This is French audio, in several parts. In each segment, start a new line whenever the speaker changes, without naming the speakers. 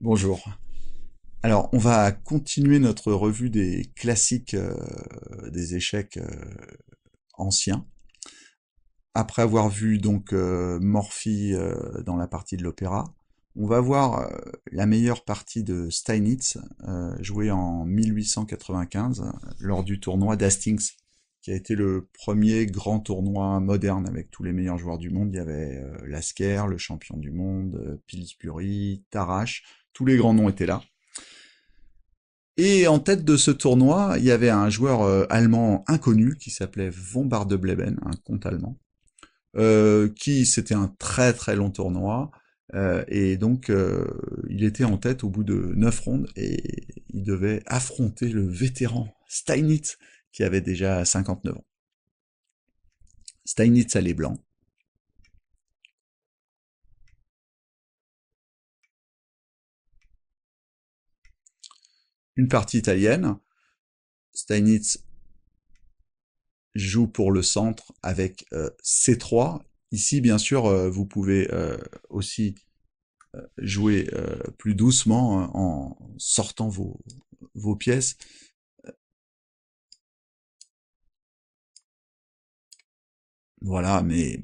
Bonjour. Alors, on va continuer notre revue des classiques euh, des échecs euh, anciens. Après avoir vu donc euh, Morphy dans la partie de l'opéra, on va voir la meilleure partie de Steinitz jouée en 1895 lors du tournoi d'Hastings, qui a été le premier grand tournoi moderne avec tous les meilleurs joueurs du monde. Il y avait Lasker, le champion du monde, Pillsbury, Tarash, tous les grands noms étaient là. Et en tête de ce tournoi, il y avait un joueur euh, allemand inconnu qui s'appelait Von Bardebleben, un comte allemand, euh, qui c'était un très très long tournoi. Euh, et donc il était en tête au bout de neuf rondes et il devait affronter le vétéran Steinitz
qui avait déjà 59 ans. Steinitz allait blanc. une partie italienne. Steinitz
joue pour le centre avec euh, C3. Ici, bien sûr, euh, vous pouvez euh, aussi jouer plus
doucement en sortant vos, vos pièces. Voilà, mais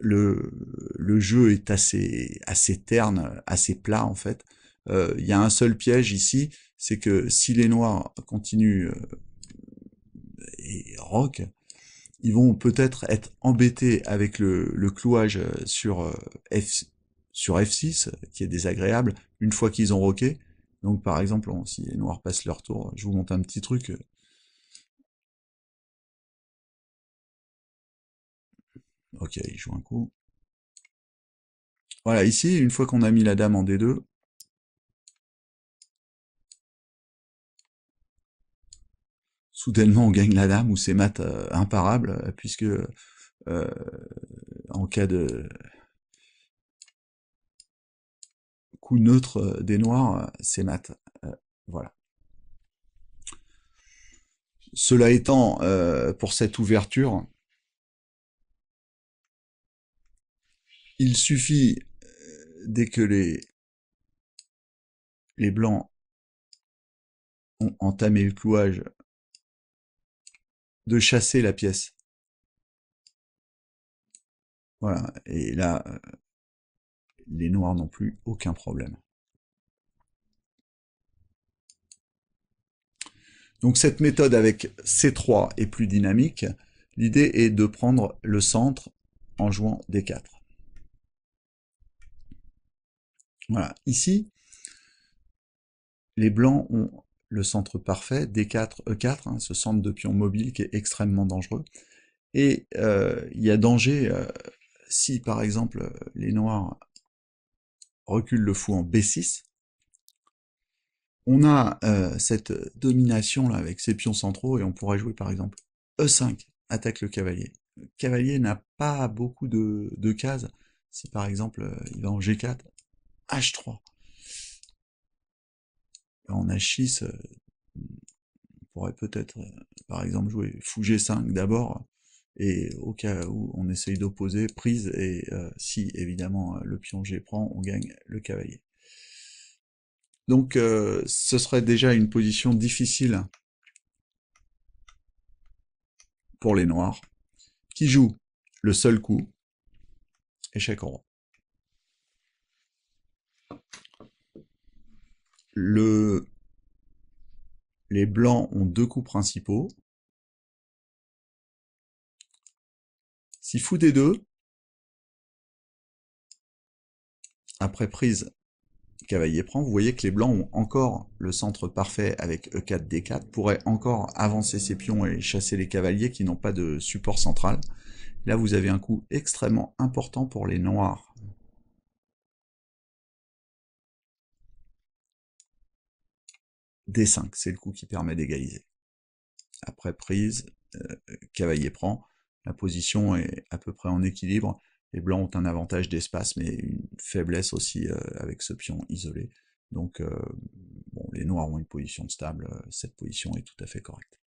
le, le jeu est assez, assez terne, assez plat en fait.
Il y a un seul piège ici, c'est que si les Noirs continuent euh, et rock, ils vont peut-être être embêtés avec le, clouage euh, euh, sur F, sur F6, qui est désagréable, une fois qu'ils
ont roqué. Donc par exemple, si les noirs passent leur tour, je vous montre un petit truc. Ok, il joue un coup. Voilà, ici, une fois qu'on a mis la dame en D2, soudainement on gagne la dame, ou c'est mat euh, imparable, euh, puisque euh, en cas de coup neutre des noirs, c'est mat. voilà. Cela étant, pour cette ouverture, il suffit, dès que les, les blancs ont entamé le clouage de chasser la pièce. Voilà. Et là, euh, les noirs n'ont plus aucun problème.
Donc cette méthode avec C3 est plus dynamique. L'idée est de prendre le centre en jouant D4. Voilà. Ici, les blancs ont le centre parfait, D4, E4, hein, ce centre de pions mobile qui est extrêmement dangereux. Et euh, il y a danger euh, si, par exemple, les noirs reculent le fou en B6. On a euh, cette domination-là avec ses pions centraux et on pourrait jouer, par exemple, E5, attaque le cavalier. Le cavalier n'a pas beaucoup de, de cases. Si, par exemple, il va en G4, H3 en H6, euh, on pourrait peut-être, euh, par exemple, jouer fou G5 d'abord, et au cas où on essaye d'opposer, prise, et euh, si évidemment le pion G prend, on gagne le cavalier. Donc ce serait déjà une position difficile pour les noirs, qui jouent le seul coup, échec en roi
le les blancs ont deux coups principaux. Si fou des deux, après prise, cavalier prend, vous
voyez que les blancs ont encore le centre parfait avec E4, D4, pourraient encore avancer ses pions et chasser les cavaliers qui n'ont pas de support central. Là, vous avez un coup extrêmement
important pour les noirs D5, c'est le coup qui permet d'égaliser.
Après prise, euh, cavalier prend, la position est à peu près en équilibre, les blancs ont un avantage d'espace, mais une faiblesse aussi euh, avec ce pion isolé. Donc, euh, bon, les noirs ont une position stable, cette position est tout à fait correcte.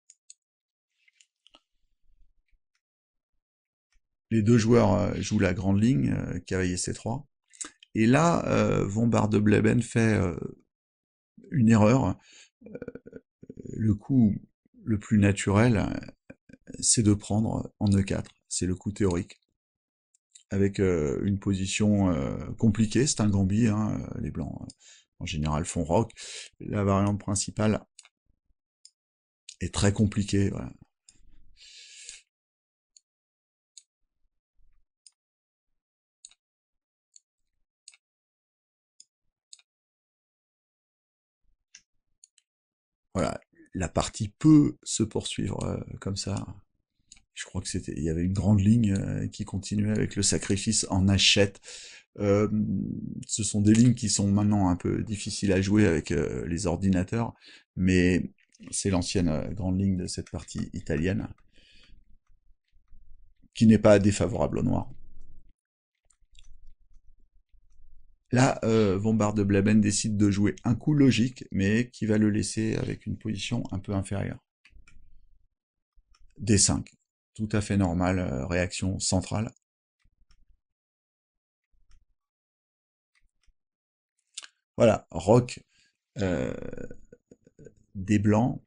Les deux joueurs jouent la grande ligne, cavalier C3. Et là, von de bleben fait une erreur le coup le plus naturel, c'est de prendre en E4. C'est le coup théorique. Avec euh, une position euh, compliquée, c'est un gambit. Hein, les blancs, euh, en général,
font rock. La variante principale est très compliquée. Voilà. voilà, la partie peut se poursuivre
euh, comme ça. Je crois que c'était, il y avait une grande ligne euh, qui continuait avec le sacrifice en achète. ce sont des lignes qui sont maintenant un peu difficiles à jouer avec euh, les ordinateurs, mais c'est l'ancienne grande ligne de cette partie italienne, qui n'est pas défavorable au noir. Là, euh, de Blaben décide de jouer un coup logique, mais qui va le laisser avec une position un peu inférieure.
D5. Tout à fait normal, euh, réaction centrale. Voilà, Rock euh, des blancs.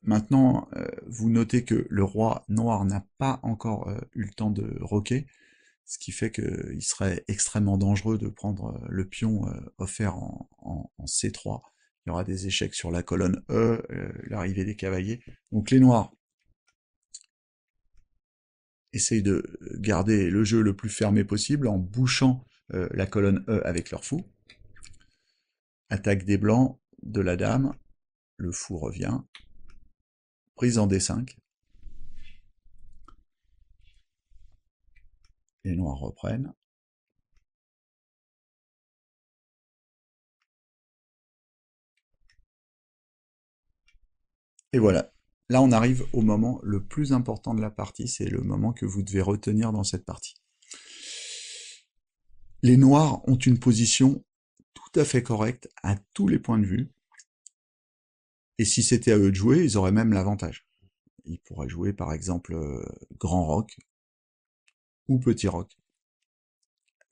Maintenant, euh, vous
notez que le roi noir n'a pas encore eu le temps de roquer ce qui fait qu'il serait extrêmement dangereux de prendre euh, le pion euh, offert en, C3. Il y aura des échecs sur la colonne E, euh, l'arrivée des cavaliers. Donc les noirs essayent de garder le jeu le plus fermé possible en bouchant la colonne E avec leur fou. Attaque des blancs, de la dame, le fou revient. Prise en D5,
les Noirs reprennent Et voilà. Là, on arrive au
moment le plus important de la partie, c'est le moment que vous devez retenir dans cette partie. Les Noirs ont une position tout à fait correcte à tous les points de vue. Et si c'était à eux de jouer, ils auraient même l'avantage. Ils pourraient jouer, par exemple, euh, Grand Rock, ou petit roc,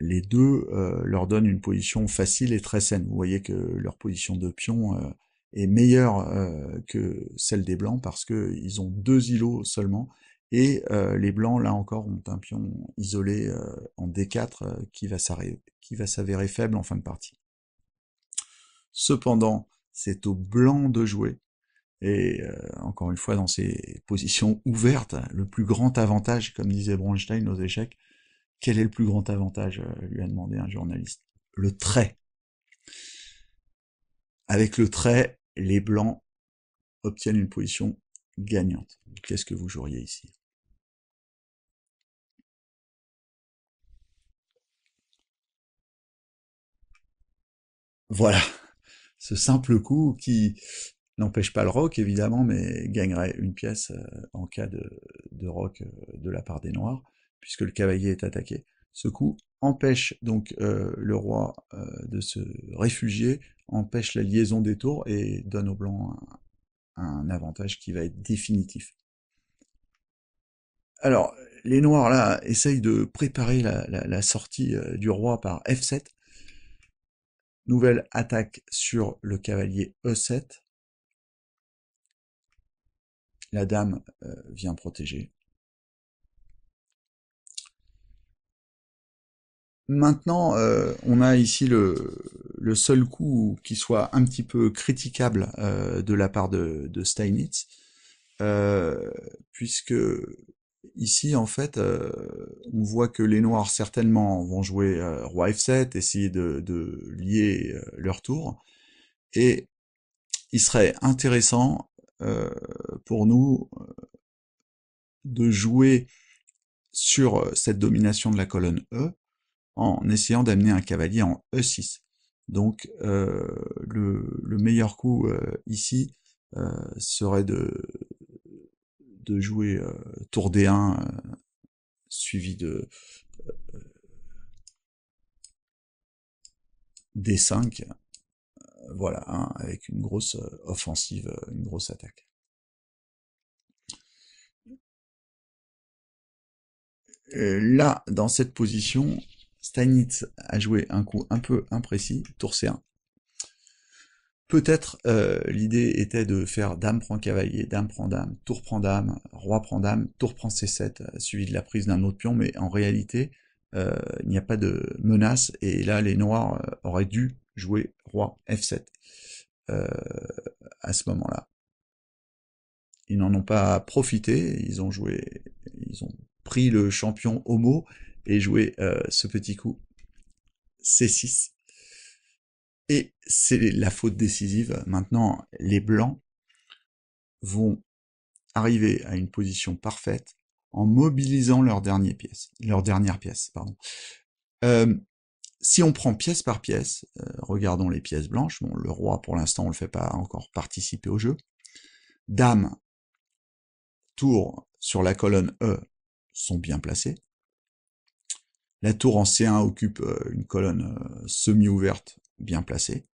Les deux euh, leur donnent une position facile et très saine. Vous voyez que leur position de pion euh, est meilleure euh, que celle des blancs parce qu'ils ont deux îlots seulement. Et les blancs, là encore, ont un pion isolé en D4 qui va s'avérer faible en fin de partie. Cependant, c'est aux blancs de jouer et euh, encore une fois, dans ces positions ouvertes, le plus grand avantage, comme disait Bronstein aux échecs, quel est le plus grand avantage euh, lui a demandé un journaliste. Le trait.
Avec le trait, les blancs obtiennent une position gagnante. Qu'est-ce que vous joueriez ici Voilà,
ce simple coup qui n'empêche pas le roc évidemment, mais gagnerait une pièce euh, en cas de, roc euh, de la part des Noirs, puisque le cavalier est attaqué. Ce coup empêche donc euh, le roi de se réfugier, empêche la liaison des tours et donne aux Blancs un, avantage qui va être définitif. Alors, les Noirs, là, essayent de préparer la, sortie du roi par F7. Nouvelle attaque sur
le cavalier E7. La dame euh, vient protéger. Maintenant, euh, on a ici le, seul coup qui soit
un petit peu critiquable euh, de la part de, Steinitz, puisque ici, en fait, on voit que les Noirs certainement vont jouer Roi F7, essayer de lier leur tour, et il serait intéressant euh, pour nous euh, de jouer sur euh, cette domination de la colonne E en essayant d'amener un cavalier en E6. Donc le, meilleur coup ici serait de jouer tour D1 suivi de
D5 voilà, hein, avec une grosse euh, offensive, euh, une grosse attaque. Euh, là, dans cette position,
Steinitz a joué un coup un peu imprécis, tour C1. Peut-être l'idée était de faire dame prend cavalier, dame prend dame, tour prend dame, roi prend dame, tour prend c7, suivi de la prise d'un autre pion, mais en réalité, il n'y a pas de menace, et là les noirs auraient dû jouer roi f7 euh, à ce moment-là. Ils n'en ont pas profité, ils ont joué, ils ont pris le champion homo et joué euh, ce petit coup c6. Et c'est la faute décisive. Maintenant, les blancs vont arriver à une position parfaite en mobilisant leur dernière pièce, leur dernière pièce, pardon. Euh, si on prend pièce par pièce, euh, regardons les pièces blanches, bon, le roi pour l'instant on le fait pas encore participer au jeu, dame, tour sur la colonne E sont bien placées, la tour en C1 occupe euh, une colonne euh, semi-ouverte bien placée,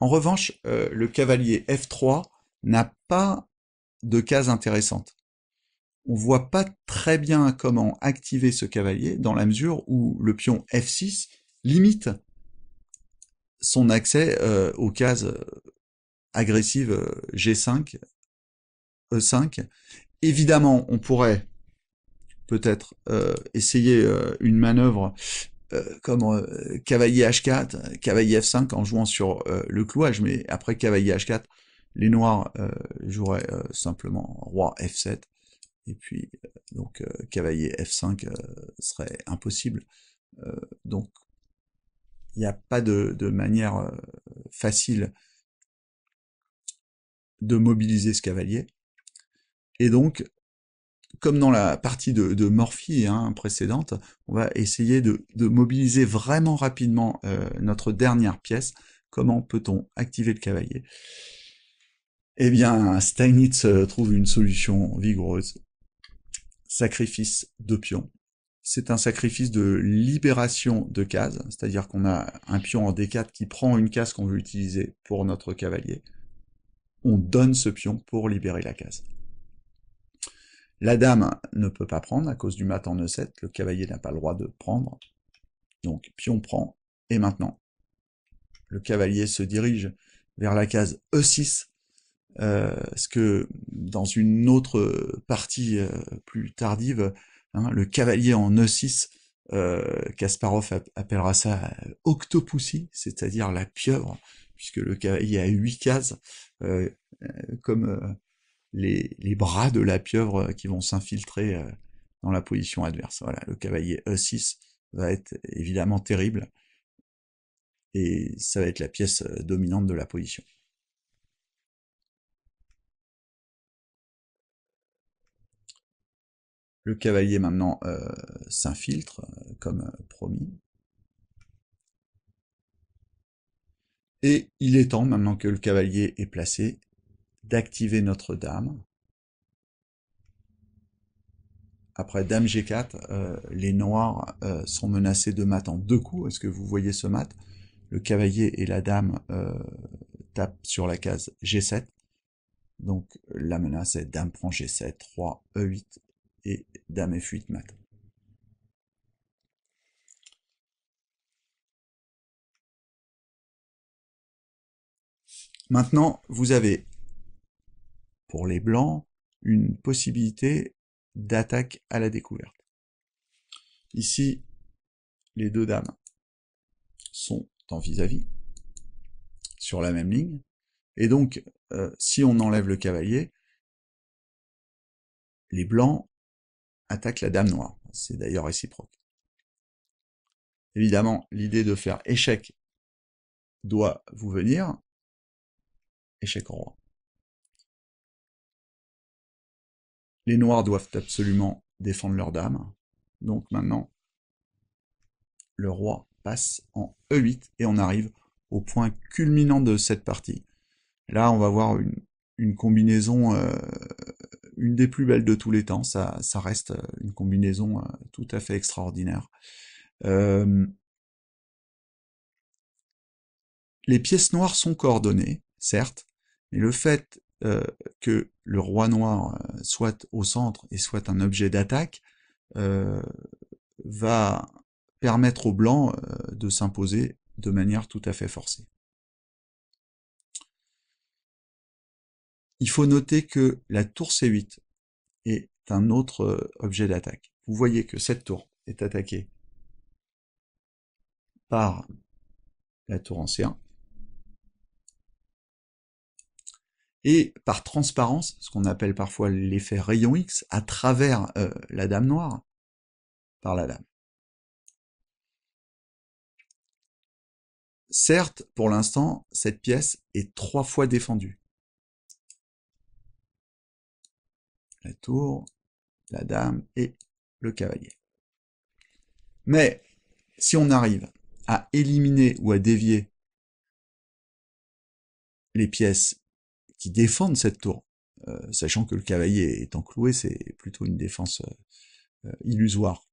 en revanche, le cavalier F3 n'a pas de case intéressante on voit pas très bien comment activer ce cavalier dans la mesure où le pion F6 limite son accès euh, aux cases euh, agressives euh, G5, E5. Évidemment, on pourrait peut-être essayer une manœuvre comme cavalier H4, cavalier F5 en jouant sur le clouage, mais après cavalier H4, les noirs joueraient simplement roi F7 et puis euh, donc euh, cavalier F5 euh, serait impossible. donc il n'y a pas de, manière facile de mobiliser ce cavalier. Et donc, comme dans la partie de, de Morphy hein, précédente, on va essayer de, mobiliser vraiment rapidement notre dernière pièce. Comment peut-on activer le cavalier Eh bien, Steinitz trouve une solution vigoureuse sacrifice de pion. C'est un sacrifice de libération de case, c'est-à-dire qu'on a un pion en D4 qui prend une case qu'on veut utiliser pour notre cavalier. On donne ce pion pour libérer la case. La dame ne peut pas prendre à cause du mat en E7, le cavalier n'a pas le droit de prendre. Donc pion prend, et maintenant, le cavalier se dirige vers la case E6 euh, ce que dans une autre partie euh, plus tardive, hein, le cavalier en E6, euh, Kasparov appellera ça euh, Octopussy, c'est-à-dire la pieuvre, puisque le cavalier a huit cases, comme les, les, bras de la pieuvre qui vont s'infiltrer dans la position adverse. Voilà, le cavalier E6
va être évidemment terrible et ça va être la pièce dominante de la position. Le cavalier maintenant euh, s'infiltre, euh, comme
euh, promis. Et il est temps, maintenant que le cavalier est placé, d'activer notre dame. Après dame g4, les noirs sont menacés de mat en deux coups. Est-ce que vous voyez ce mat Le cavalier et la dame tapent sur la case g7. Donc la menace est dame prend g7,
3, e8, et Dame et fuite mat. Maintenant, vous avez, pour les blancs, une
possibilité d'attaque à la découverte. Ici, les deux dames sont en vis-à-vis, sur la
même ligne, et donc, euh, si on enlève le cavalier, les blancs attaque la Dame noire. C'est d'ailleurs réciproque. Évidemment, l'idée de faire échec doit vous venir. Échec au roi. Les noirs doivent absolument défendre leur dame. Donc maintenant,
le roi passe en E8 et on arrive au point culminant de cette partie. Là, on va voir une une combinaison, euh, une des plus belles de tous les temps. Ça, ça reste euh, une combinaison euh, tout à fait extraordinaire. les pièces noires sont coordonnées, certes, mais le fait que le roi noir soit au centre et soit un objet d'attaque va permettre aux blancs de s'imposer de manière tout à fait forcée. Il faut noter que la tour C8 est un autre euh, objet d'attaque. Vous voyez que cette tour est attaquée par la tour en C1. Et par transparence, ce qu'on appelle parfois l'effet
rayon X, à travers euh, la dame noire, par la dame. Certes, pour l'instant, cette pièce est trois fois défendue. la tour, la dame et le cavalier. Mais
si on arrive à éliminer ou à dévier les pièces qui défendent cette tour, euh, sachant que le cavalier étant cloué, c'est plutôt une défense euh, euh, illusoire,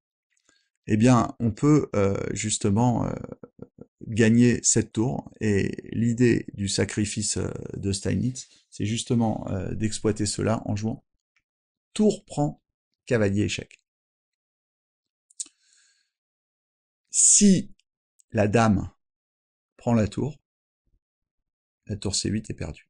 eh bien, on peut justement gagner cette tour. Et l'idée du sacrifice de Steinitz, c'est justement d'exploiter cela en jouant
tour prend, cavalier échec. Si la dame prend la tour, la tour C8 est perdue.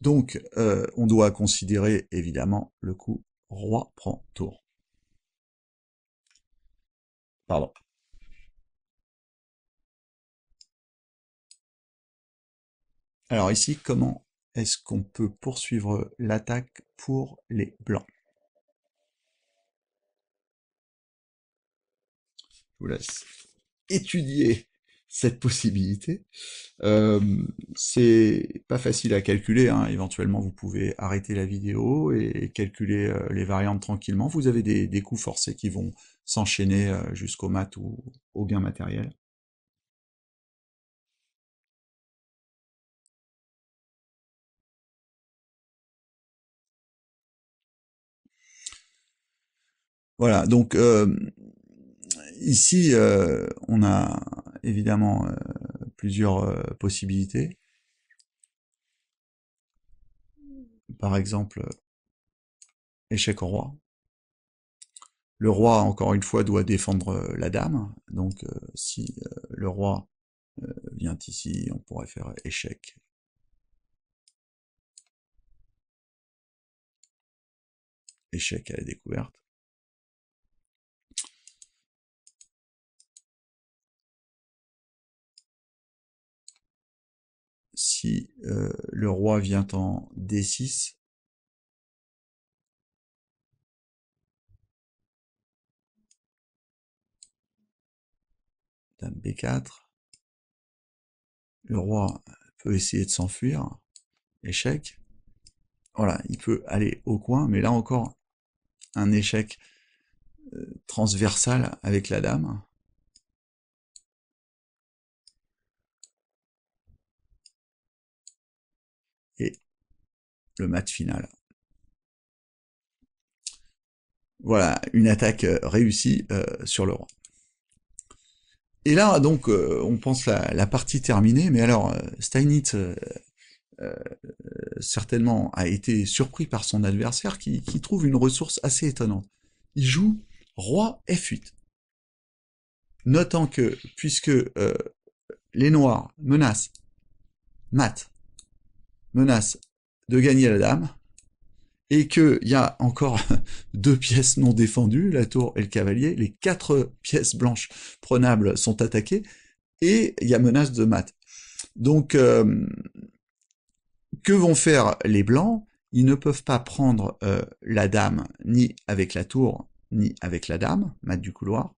Donc, euh, on doit considérer évidemment le coup roi prend tour. Alors ici, comment est-ce qu'on peut poursuivre l'attaque pour les blancs
Je vous laisse étudier cette possibilité. Euh, c'est pas facile à calculer. Hein. Éventuellement, vous pouvez arrêter la vidéo et calculer euh, les variantes tranquillement. Vous avez des, coûts forcés qui vont
s'enchaîner euh, jusqu'au mat ou au gain matériel. Voilà, donc ici, on a évidemment euh, plusieurs euh, possibilités. Par exemple, euh, échec au roi. Le roi,
encore une fois, doit défendre la dame. Donc, si le roi
vient ici, on pourrait faire échec. Échec à la découverte. si euh, le roi vient en D6. Dame B4. Le roi peut essayer de s'enfuir. Échec.
Voilà, il peut aller au coin, mais là encore, un échec euh,
transversal avec la dame. le final. Voilà, une attaque euh,
réussie euh, sur le roi. Et là, donc, euh, on pense la, la, partie terminée, mais alors, Steinitz, certainement, a été surpris par son adversaire qui, trouve une ressource assez étonnante. Il joue roi F8. Notant que, puisque les noirs menacent, mat, menace de gagner la dame, et qu'il y a encore deux pièces non défendues, la tour et le cavalier, les quatre pièces blanches prenables sont attaquées, et il y a menace de mat. Donc, euh, que vont faire les blancs Ils ne peuvent pas prendre euh, la dame ni avec la tour, ni avec la dame, mat du couloir.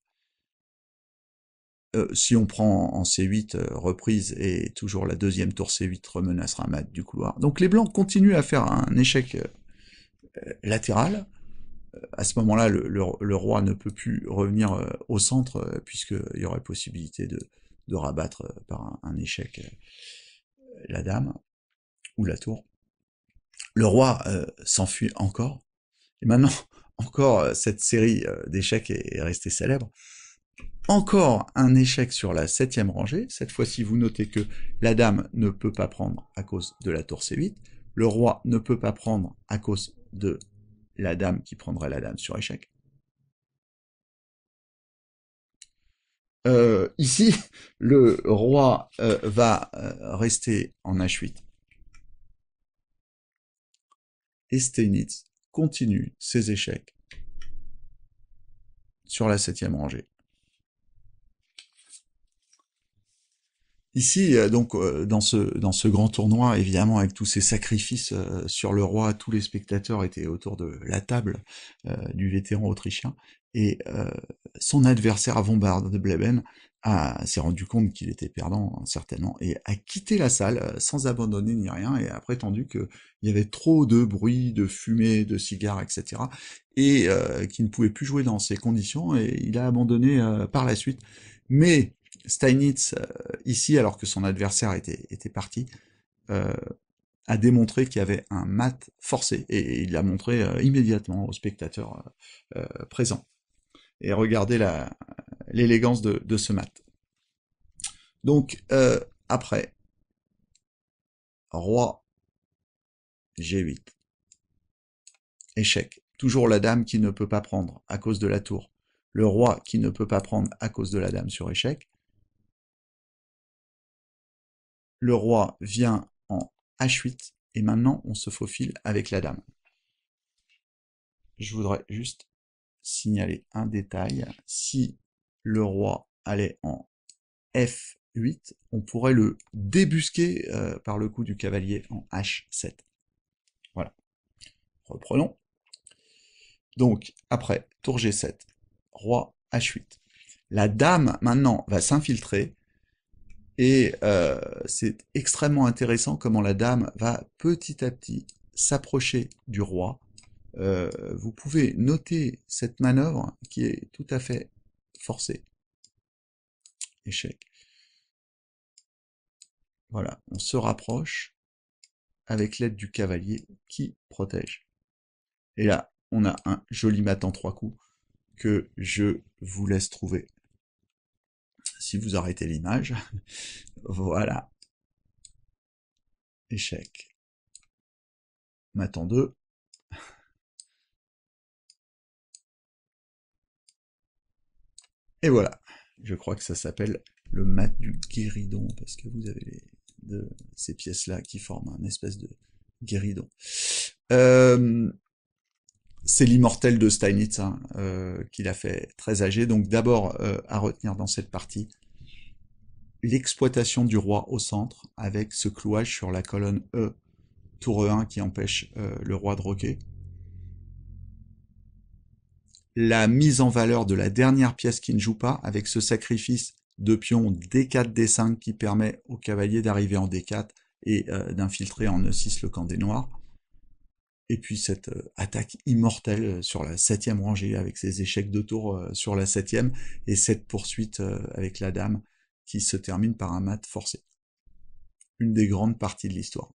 Euh, si on prend en C8 euh, reprise et toujours la deuxième tour C8 remenace Ramad du couloir. Donc les blancs continuent à faire un échec euh, latéral. À ce moment-là, le, roi ne peut plus revenir au centre puisqu'il y aurait possibilité de, rabattre par un, échec la dame ou la tour. Le roi s'enfuit encore. Et maintenant, encore cette série d'échecs est restée célèbre. Encore un échec sur la septième rangée. Cette fois-ci, vous notez que la dame ne peut pas prendre à cause de la tour C8. Le roi ne peut pas prendre à cause de la dame qui prendrait la dame sur échec.
Euh, ici, le roi euh, va euh, rester en H8.
Et Steinitz continue ses échecs sur la septième rangée. Ici, euh, donc, euh, dans ce, dans ce grand tournoi, évidemment, avec tous ces sacrifices euh, sur le roi, tous les spectateurs étaient autour de la table du vétéran autrichien, et son adversaire à Bombard de Bleben s'est rendu compte qu'il était perdant, hein, certainement, et a quitté la salle sans abandonner ni rien, et a prétendu qu'il y avait trop de bruit, de fumée, de cigares, etc., et qu'il ne pouvait plus jouer dans ces conditions, et il a abandonné par la suite. Mais Steinitz, euh, ici, alors que son adversaire était, était parti, euh, a démontré qu'il y avait un mat forcé, et il l'a montré euh, immédiatement aux spectateurs présents. Et regardez l'élégance de, de, ce mat. Donc, après, roi G8. Échec. Toujours la dame qui ne peut pas prendre à cause de la tour. Le roi qui ne peut pas prendre à cause de la dame sur échec. Le roi vient en H8 et maintenant on se faufile avec la dame. Je voudrais juste signaler un détail. Si le roi allait en F8, on pourrait le débusquer euh, par le coup du cavalier en H7. Voilà. Reprenons. Donc, après, tour G7, roi H8. La dame, maintenant, va s'infiltrer et euh, c'est extrêmement intéressant comment la dame va petit à petit s'approcher du roi. Euh, vous pouvez noter cette manœuvre qui est tout à fait forcée. Échec. Voilà, on se rapproche avec l'aide du cavalier qui protège. Et là, on a un joli mat en trois coups que je
vous laisse trouver si vous arrêtez l'image. voilà. Échec. en 2. Et voilà. Je crois que ça s'appelle le mat du guéridon, parce
que vous avez ces pièces-là qui forment un espèce de guéridon. Euh, c'est l'immortel de Steinitz qui hein, euh, a fait très âgé. Donc d'abord euh, à retenir dans cette partie l'exploitation du roi au centre avec ce clouage sur la colonne E, tour E1 qui empêche euh, le roi de roquer. La mise en valeur de la dernière pièce qui ne joue pas avec ce sacrifice de pion D4, D5 qui permet au cavalier d'arriver en D4 et euh, d'infiltrer en E6 le camp des noirs et puis cette euh, attaque immortelle euh, sur la septième rangée avec ses échecs de tour euh, sur la septième et cette poursuite avec la dame qui se termine par un mat forcé. Une des grandes parties de l'histoire.